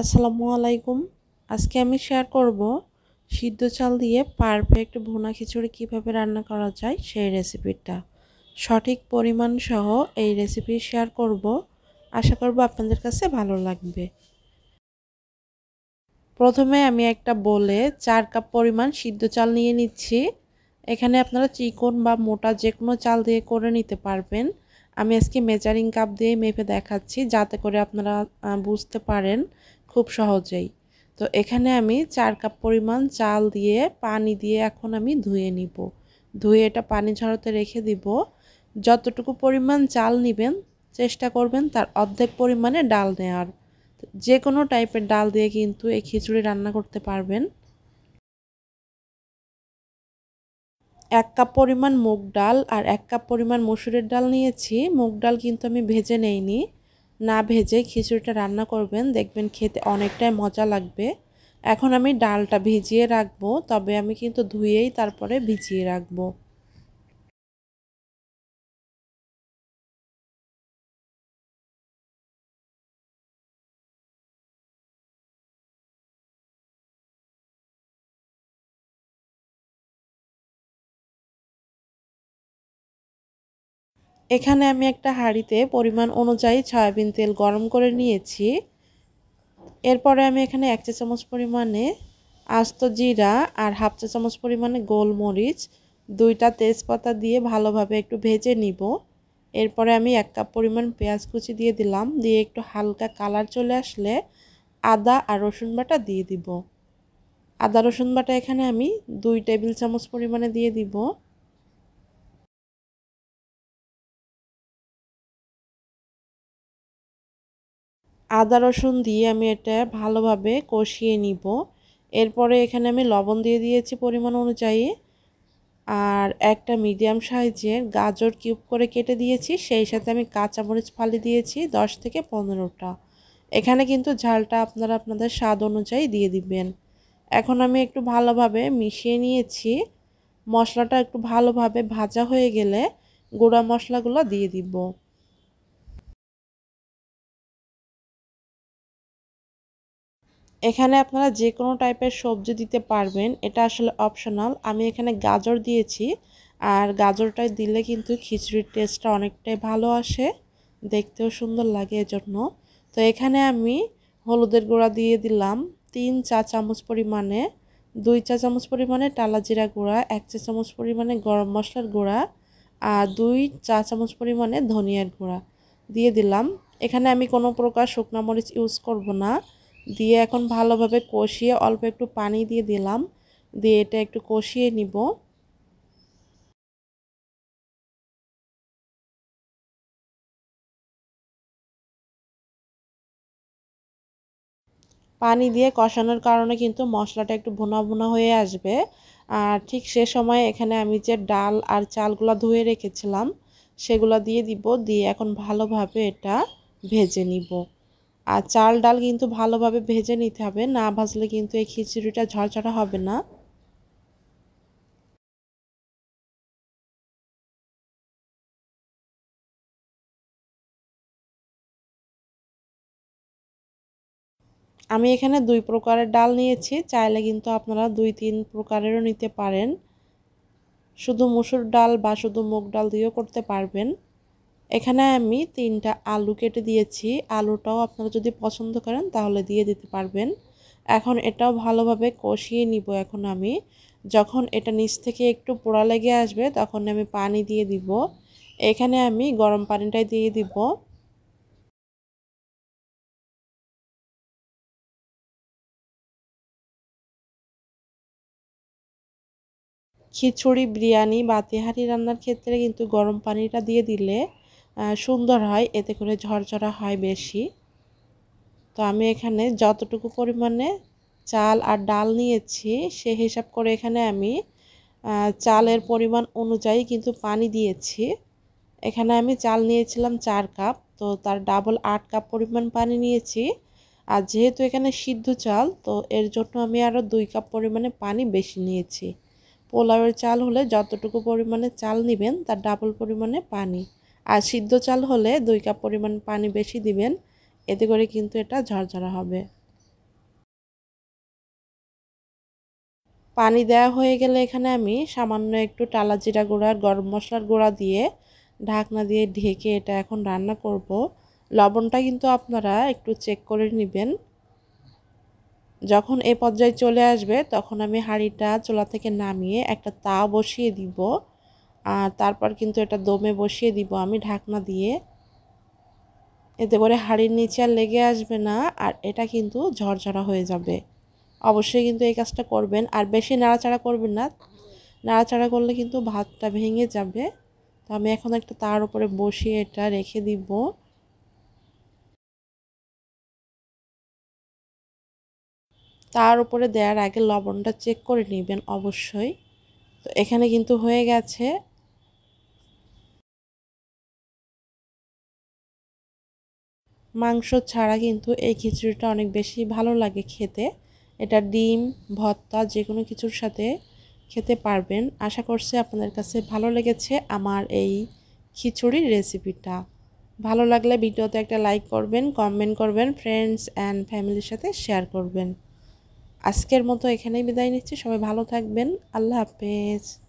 আসসালামু আলাইকুম আজকে আমি শেয়ার করব সিদ্ধ চাল দিয়ে পারফেক্ট ভুনা খিচুড়ি কিভাবে রান্না করা যায় সেই রেসিপিটা সঠিক পরিমাণ সহ এই রেসিপি শেয়ার করব আশা করব আপনাদের কাছে ভালো লাগবে প্রথমে আমি একটা বলে চার কাপ পরিমাণ সিদ্ধ চাল নিয়ে নিচ্ছি এখানে আপনারা চিকন বা মোটা যে কোনো চাল দিয়ে করে নিতে পারবেন আমি আজকে মেজারিং কাপ দিয়ে মেপে দেখাচ্ছি যাতে করে আপনারা বুঝতে পারেন খুব সহজেই তো এখানে আমি চার কাপ পরিমাণ চাল দিয়ে পানি দিয়ে এখন আমি ধুয়ে নিব ধুয়ে এটা পানি ঝরাতে রেখে দিব যতটুকু পরিমাণ চাল নেবেন চেষ্টা করবেন তার অর্ধেক পরিমাণে ডাল নেওয়ার যে কোনো টাইপের ডাল দিয়ে কিন্তু এই খিচুড়ি রান্না করতে পারবেন এক কাপ পরিমাণ মুগ ডাল আর এক কাপ পরিমাণ মসুরের ডাল নিয়েছি মুগ ডাল কিন্তু আমি ভেজে নেইনি না ভেজে খিচুড়িটা রান্না করবেন দেখবেন খেতে অনেকটাই মজা লাগবে এখন আমি ডালটা ভিজিয়ে রাখবো তবে আমি কিন্তু ধুয়েই তারপরে ভিজিয়ে রাখবো এখানে আমি একটা হাঁড়িতে পরিমাণ অনুযায়ী সয়াবিন তেল গরম করে নিয়েছি এরপরে আমি এখানে এক চা চামচ পরিমাণে আস্ত জিরা আর হাফ চা চামচ পরিমাণে গোলমরিচ দুইটা তেজপাতা দিয়ে ভালোভাবে একটু ভেজে নিব এরপরে আমি এক কাপ পরিমাণ পেঁয়াজ কুচি দিয়ে দিলাম দিয়ে একটু হালকা কালার চলে আসলে আদা আর রসুন বাটা দিয়ে দিব আদা রসুন বাটা এখানে আমি দুই টেবিল চামচ পরিমাণে দিয়ে দিব আদা রসুন দিয়ে আমি এটা ভালোভাবে কষিয়ে নিব এরপরে এখানে আমি লবণ দিয়ে দিয়েছি পরিমাণ অনুযায়ী আর একটা মিডিয়াম সাইজের গাজর কিউব করে কেটে দিয়েছি সেই সাথে আমি কাঁচামরিচ ফালি দিয়েছি দশ থেকে পনেরোটা এখানে কিন্তু ঝালটা আপনারা আপনাদের স্বাদ অনুযায়ী দিয়ে দিবেন এখন আমি একটু ভালোভাবে মিশিয়ে নিয়েছি মশলাটা একটু ভালোভাবে ভাজা হয়ে গেলে গুঁড়া মশলাগুলো দিয়ে দিব এখানে আপনারা যে কোনো টাইপের সবজি দিতে পারবেন এটা আসলে অপশনাল আমি এখানে গাজর দিয়েছি আর গাজরটাই দিলে কিন্তু খিচুড়ির টেস্টটা অনেকটাই ভালো আসে দেখতেও সুন্দর লাগে এজন্য তো এখানে আমি হলুদের গুঁড়া দিয়ে দিলাম তিন চা চামচ পরিমাণে দুই চা চামচ পরিমাণে টালা জিরা গুঁড়া এক চা চামচ পরিমাণে গরম মশলার গুঁড়া আর দুই চা চামচ পরিমাণে ধনিয়ার গুঁড়া দিয়ে দিলাম এখানে আমি কোনো প্রকার শুকনা মরিচ ইউজ করব না দিয়ে এখন ভালোভাবে কষিয়ে অল্প একটু পানি দিয়ে দিলাম দিয়ে এটা একটু কষিয়ে নিব পানি দিয়ে কষানোর কারণে কিন্তু মশলাটা একটু ভুনা ভুনা হয়ে আসবে আর ঠিক সে সময় এখানে আমি যে ডাল আর চালগুলো ধুয়ে রেখেছিলাম সেগুলো দিয়ে দিব দিয়ে এখন ভালোভাবে এটা ভেজে নিব আর চাল ডাল কিন্তু ভালোভাবে ভেজে নিতে হবে না ভাজলে কিন্তু এই খিচুড়িটা ঝরঝরা হবে না আমি এখানে দুই প্রকারের ডাল নিয়েছি চাইলে কিন্তু আপনারা দুই তিন প্রকারেরও নিতে পারেন শুধু মুসুর ডাল বা শুধু মুগ ডাল দিয়েও করতে পারবেন এখানে আমি তিনটা আলু কেটে দিয়েছি আলুটাও আপনারা যদি পছন্দ করেন তাহলে দিয়ে দিতে পারবেন এখন এটাও ভালোভাবে কষিয়ে নিব এখন আমি যখন এটা নিচ থেকে একটু পোড়া লেগে আসবে তখন আমি পানি দিয়ে দিব এখানে আমি গরম পানিটাই দিয়ে দিব খিচুড়ি বিরিয়ানি বা তেহারি রান্নার ক্ষেত্রে কিন্তু গরম পানিটা দিয়ে দিলে সুন্দর হয় এতে করে ঝরঝরা হয় বেশি তো আমি এখানে যতটুকু পরিমাণে চাল আর ডাল নিয়েছি সে হিসাব করে এখানে আমি চালের পরিমাণ অনুযায়ী কিন্তু পানি দিয়েছি এখানে আমি চাল নিয়েছিলাম চার কাপ তো তার ডাবল আট কাপ পরিমাণ পানি নিয়েছি আর যেহেতু এখানে সিদ্ধ চাল তো এর জন্য আমি আরও দুই কাপ পরিমাণে পানি বেশি নিয়েছি পোলাওয়ের চাল হলে যতটুকু পরিমাণে চাল নেবেন তার ডাবল পরিমাণে পানি আর সিদ্ধ চাল হলে দুই কাপ পরিমাণ পানি বেশি দিবেন এতে করে কিন্তু এটা ঝরঝরা হবে পানি দেওয়া হয়ে গেলে এখানে আমি সামান্য একটু টালা জিরা গুঁড়া গরম মশলার গুঁড়া দিয়ে ঢাকনা দিয়ে ঢেকে এটা এখন রান্না করব লবণটা কিন্তু আপনারা একটু চেক করে নেবেন যখন এ পর্যায়ে চলে আসবে তখন আমি হাঁড়িটা চোলা থেকে নামিয়ে একটা তা বসিয়ে দিব আর তারপর কিন্তু এটা দমে বসিয়ে দিব আমি ঢাকনা দিয়ে এতে করে হাড়ির নিচে আর লেগে আসবে না আর এটা কিন্তু ঝরঝরা হয়ে যাবে অবশ্যই কিন্তু এই কাজটা করবেন আর বেশি নাড়াচাড়া করবেন না নাড়াচাড়া করলে কিন্তু ভাতটা ভেঙে যাবে তো আমি এখন একটা তার উপরে বসিয়ে এটা রেখে দিব তার উপরে দেওয়ার আগে লবণটা চেক করে নেবেন অবশ্যই তো এখানে কিন্তু হয়ে গেছে মাংস ছাড়া কিন্তু এই খিচুড়িটা অনেক বেশি ভালো লাগে খেতে এটা ডিম ভর্তা যে কোনো কিছুর সাথে খেতে পারবেন আশা করছি আপনাদের কাছে ভালো লেগেছে আমার এই খিচুড়ির রেসিপিটা ভালো লাগলে ভিডিওতে একটা লাইক করবেন কমেন্ট করবেন ফ্রেন্ডস অ্যান্ড ফ্যামিলির সাথে শেয়ার করবেন আজকের মতো এখানেই বিদায় নিচ্ছি সবাই ভালো থাকবেন আল্লাহ হাফেজ